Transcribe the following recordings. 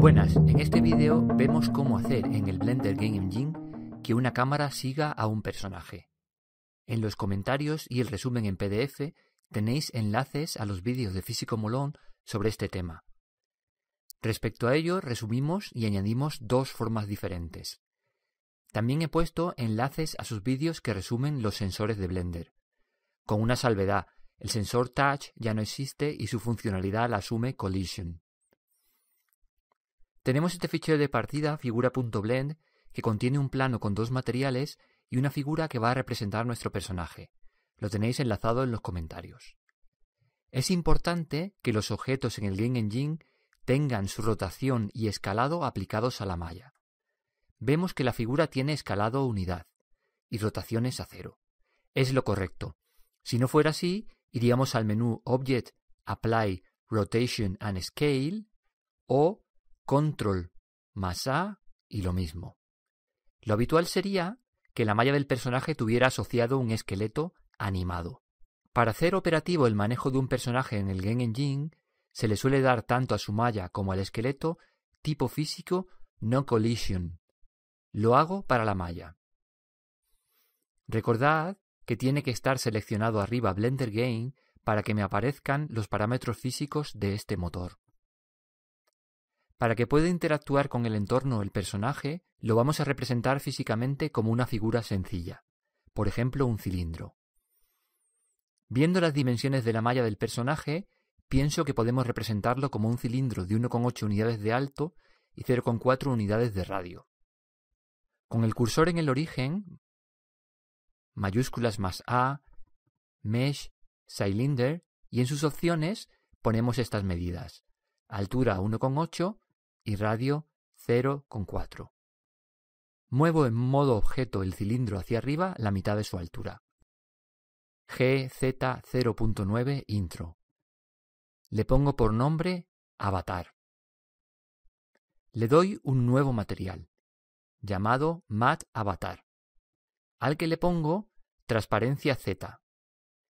Buenas, en este vídeo vemos cómo hacer en el Blender Game Engine que una cámara siga a un personaje. En los comentarios y el resumen en PDF tenéis enlaces a los vídeos de Físico Molón sobre este tema. Respecto a ello, resumimos y añadimos dos formas diferentes. También he puesto enlaces a sus vídeos que resumen los sensores de Blender. Con una salvedad, el sensor Touch ya no existe y su funcionalidad la asume Collision. Tenemos este fichero de partida, figura.blend, que contiene un plano con dos materiales y una figura que va a representar nuestro personaje. Lo tenéis enlazado en los comentarios. Es importante que los objetos en el Game Engine tengan su rotación y escalado aplicados a la malla. Vemos que la figura tiene escalado unidad y rotaciones a cero. Es lo correcto. Si no fuera así, iríamos al menú Object, Apply, Rotation and Scale o control más A y lo mismo. Lo habitual sería que la malla del personaje tuviera asociado un esqueleto animado. Para hacer operativo el manejo de un personaje en el Game Engine, se le suele dar tanto a su malla como al esqueleto tipo físico no collision. Lo hago para la malla. Recordad que tiene que estar seleccionado arriba Blender Game para que me aparezcan los parámetros físicos de este motor. Para que pueda interactuar con el entorno el personaje, lo vamos a representar físicamente como una figura sencilla, por ejemplo un cilindro. Viendo las dimensiones de la malla del personaje, pienso que podemos representarlo como un cilindro de 1,8 unidades de alto y 0,4 unidades de radio. Con el cursor en el origen, mayúsculas más A, mesh, cylinder, y en sus opciones ponemos estas medidas. Altura 1,8 y radio 0,4. Muevo en modo objeto el cilindro hacia arriba la mitad de su altura. GZ0.9 intro. Le pongo por nombre Avatar. Le doy un nuevo material, llamado Mat Avatar, al que le pongo transparencia Z,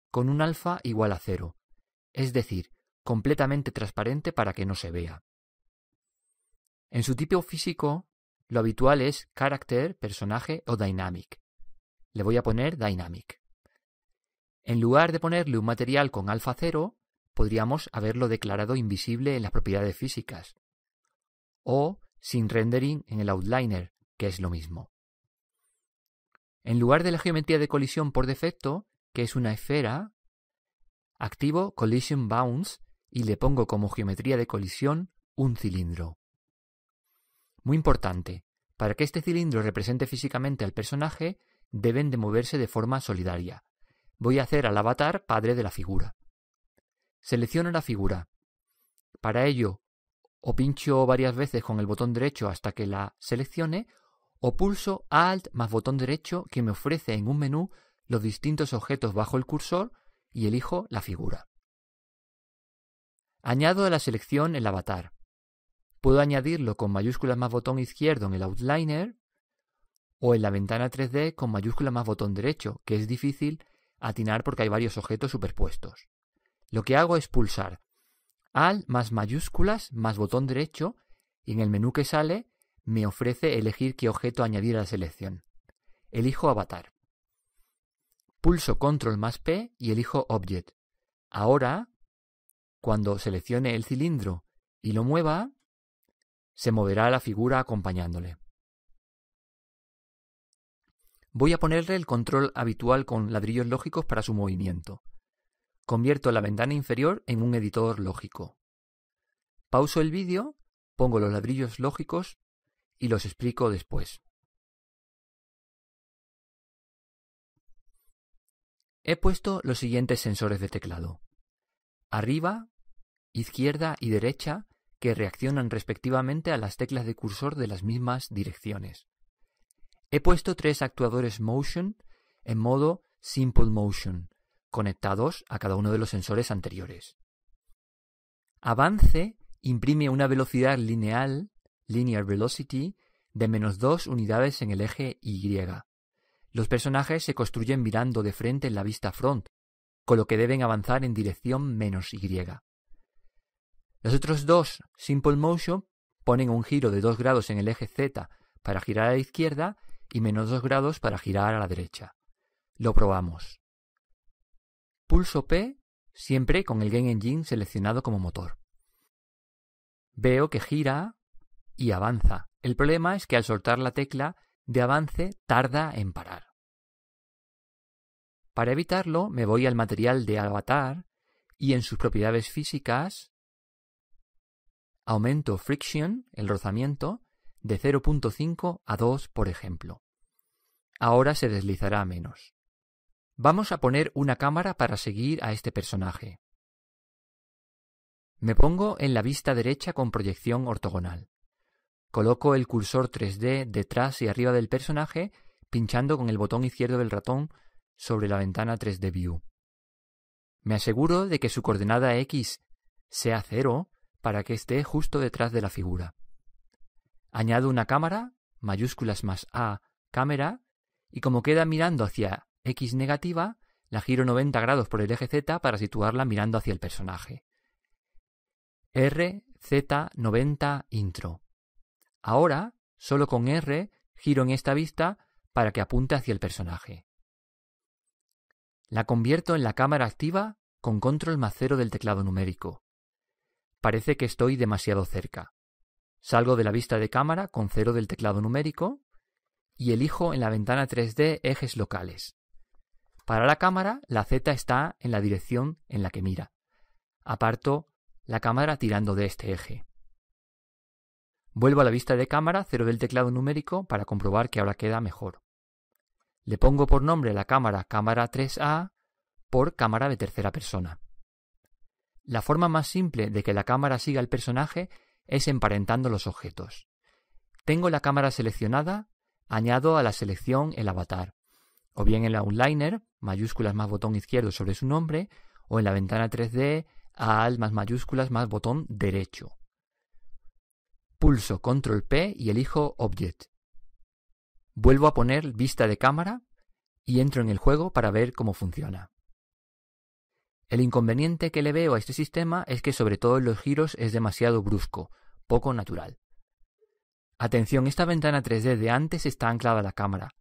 con un alfa igual a cero, es decir, completamente transparente para que no se vea. En su tipo físico, lo habitual es carácter, personaje o dynamic. Le voy a poner dynamic. En lugar de ponerle un material con alfa cero, podríamos haberlo declarado invisible en las propiedades físicas. O sin rendering en el outliner, que es lo mismo. En lugar de la geometría de colisión por defecto, que es una esfera, activo Collision Bounds y le pongo como geometría de colisión un cilindro. Muy importante, para que este cilindro represente físicamente al personaje, deben de moverse de forma solidaria. Voy a hacer al avatar padre de la figura. Selecciono la figura. Para ello, o pincho varias veces con el botón derecho hasta que la seleccione, o pulso Alt más botón derecho que me ofrece en un menú los distintos objetos bajo el cursor y elijo la figura. Añado a la selección el avatar puedo añadirlo con mayúsculas más botón izquierdo en el outliner o en la ventana 3D con mayúsculas más botón derecho, que es difícil atinar porque hay varios objetos superpuestos. Lo que hago es pulsar al más mayúsculas más botón derecho y en el menú que sale me ofrece elegir qué objeto añadir a la selección. Elijo avatar. Pulso control más P y elijo object. Ahora, cuando seleccione el cilindro y lo mueva, se moverá la figura acompañándole. Voy a ponerle el control habitual con ladrillos lógicos para su movimiento. Convierto la ventana inferior en un editor lógico. Pauso el vídeo, pongo los ladrillos lógicos y los explico después. He puesto los siguientes sensores de teclado. Arriba, izquierda y derecha que reaccionan respectivamente a las teclas de cursor de las mismas direcciones. He puesto tres actuadores Motion en modo Simple Motion, conectados a cada uno de los sensores anteriores. Avance imprime una velocidad lineal, linear velocity, de menos dos unidades en el eje Y. Los personajes se construyen mirando de frente en la vista front, con lo que deben avanzar en dirección menos Y. Los otros dos Simple Motion ponen un giro de 2 grados en el eje Z para girar a la izquierda y menos 2 grados para girar a la derecha. Lo probamos. Pulso P siempre con el Game Engine seleccionado como motor. Veo que gira y avanza. El problema es que al soltar la tecla de avance tarda en parar. Para evitarlo me voy al material de avatar y en sus propiedades físicas aumento friction, el rozamiento, de 0.5 a 2, por ejemplo. Ahora se deslizará menos. Vamos a poner una cámara para seguir a este personaje. Me pongo en la vista derecha con proyección ortogonal. Coloco el cursor 3D detrás y arriba del personaje, pinchando con el botón izquierdo del ratón sobre la ventana 3D View. Me aseguro de que su coordenada X sea 0 para que esté justo detrás de la figura. Añado una cámara, mayúsculas más A, cámara, y como queda mirando hacia X negativa, la giro 90 grados por el eje Z para situarla mirando hacia el personaje. R, Z, 90, intro. Ahora, solo con R, giro en esta vista para que apunte hacia el personaje. La convierto en la cámara activa con control más cero del teclado numérico. Parece que estoy demasiado cerca. Salgo de la vista de cámara con cero del teclado numérico y elijo en la ventana 3D ejes locales. Para la cámara, la Z está en la dirección en la que mira. Aparto la cámara tirando de este eje. Vuelvo a la vista de cámara, cero del teclado numérico, para comprobar que ahora queda mejor. Le pongo por nombre la cámara cámara 3A por cámara de tercera persona. La forma más simple de que la cámara siga al personaje es emparentando los objetos. Tengo la cámara seleccionada, añado a la selección el avatar, o bien en la outliner, mayúsculas más botón izquierdo sobre su nombre, o en la ventana 3D, al más mayúsculas más botón derecho. Pulso control P y elijo Object. Vuelvo a poner vista de cámara y entro en el juego para ver cómo funciona. El inconveniente que le veo a este sistema es que sobre todo en los giros es demasiado brusco, poco natural. Atención, esta ventana 3D de antes está anclada a la cámara.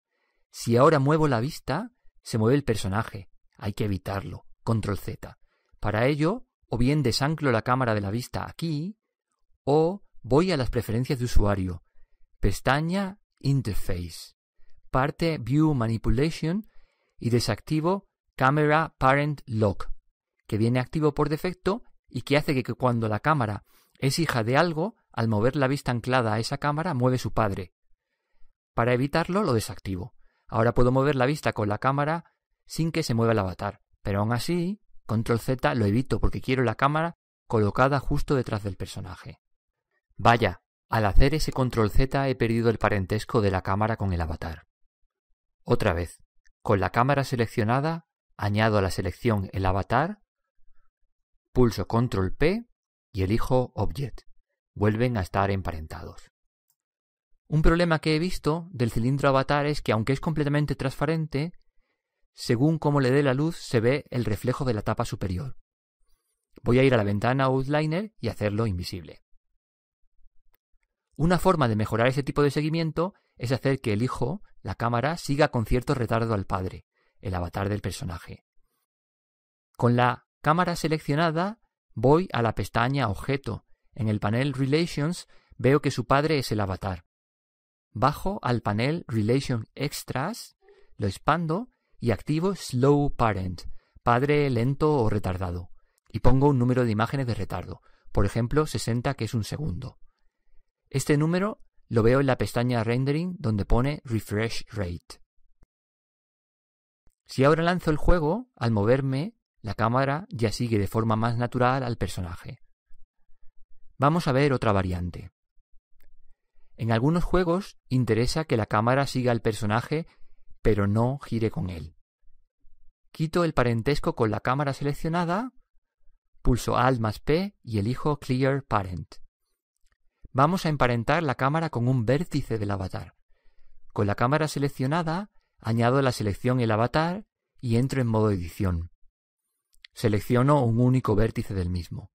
Si ahora muevo la vista, se mueve el personaje. Hay que evitarlo. Control Z. Para ello, o bien desanclo la cámara de la vista aquí, o voy a las preferencias de usuario. Pestaña Interface. Parte View Manipulation y desactivo Camera Parent Lock viene activo por defecto y que hace que cuando la cámara es hija de algo, al mover la vista anclada a esa cámara, mueve su padre. Para evitarlo, lo desactivo. Ahora puedo mover la vista con la cámara sin que se mueva el avatar, pero aún así, control Z lo evito porque quiero la cámara colocada justo detrás del personaje. Vaya, al hacer ese control Z he perdido el parentesco de la cámara con el avatar. Otra vez, con la cámara seleccionada, añado a la selección el avatar pulso control P y elijo Object. Vuelven a estar emparentados. Un problema que he visto del cilindro avatar es que aunque es completamente transparente, según cómo le dé la luz se ve el reflejo de la tapa superior. Voy a ir a la ventana Outliner y hacerlo invisible. Una forma de mejorar ese tipo de seguimiento es hacer que el hijo, la cámara, siga con cierto retardo al padre, el avatar del personaje. Con la cámara seleccionada, voy a la pestaña Objeto. En el panel Relations veo que su padre es el avatar. Bajo al panel Relation Extras, lo expando y activo Slow Parent, padre lento o retardado, y pongo un número de imágenes de retardo, por ejemplo 60 que es un segundo. Este número lo veo en la pestaña Rendering donde pone Refresh Rate. Si ahora lanzo el juego, al moverme la cámara ya sigue de forma más natural al personaje. Vamos a ver otra variante. En algunos juegos interesa que la cámara siga al personaje, pero no gire con él. Quito el parentesco con la cámara seleccionada, pulso Alt más P y elijo Clear Parent. Vamos a emparentar la cámara con un vértice del avatar. Con la cámara seleccionada, añado la selección El avatar y entro en modo edición. Selecciono un único vértice del mismo.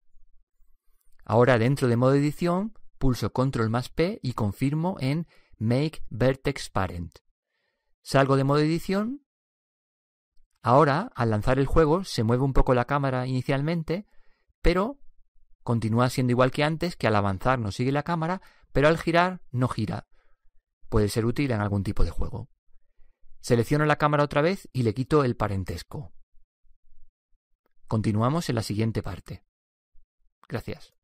Ahora dentro de modo edición pulso control más P y confirmo en Make Vertex Parent. Salgo de modo edición. Ahora, al lanzar el juego, se mueve un poco la cámara inicialmente, pero continúa siendo igual que antes, que al avanzar no sigue la cámara, pero al girar no gira. Puede ser útil en algún tipo de juego. Selecciono la cámara otra vez y le quito el parentesco. Continuamos en la siguiente parte. Gracias.